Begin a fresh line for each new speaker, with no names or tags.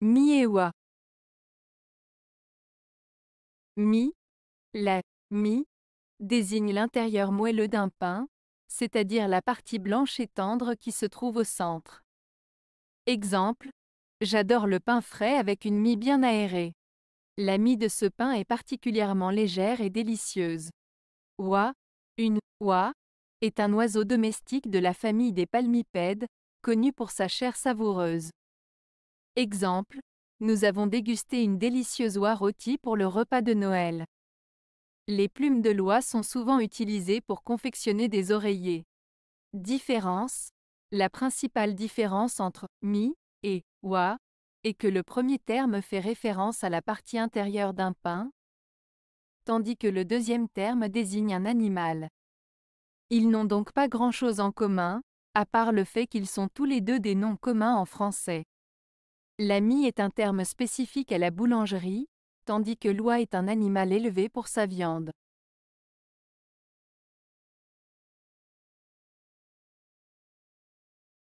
Miewa. Mi, la mi, désigne l'intérieur moelleux d'un pain,
c'est-à-dire la partie blanche et tendre qui se trouve au centre. Exemple, j'adore le pain frais avec une mie bien aérée. La mie de ce pain est particulièrement légère et délicieuse. Wa, une oua, est un oiseau domestique de la famille des palmipèdes, connu pour sa chair savoureuse. Exemple, nous avons dégusté une délicieuse oie rôtie pour le repas de Noël. Les plumes de l'oie sont souvent utilisées pour confectionner des oreillers. Différence La principale différence entre mi et oie est que le premier terme fait référence à la partie intérieure d'un pain, tandis que le deuxième terme désigne un animal. Ils n'ont donc pas grand-chose en commun, à part le fait qu'ils sont tous les deux des noms communs en français. La mie est un terme spécifique à la boulangerie, tandis que l'oie est un animal
élevé pour sa viande.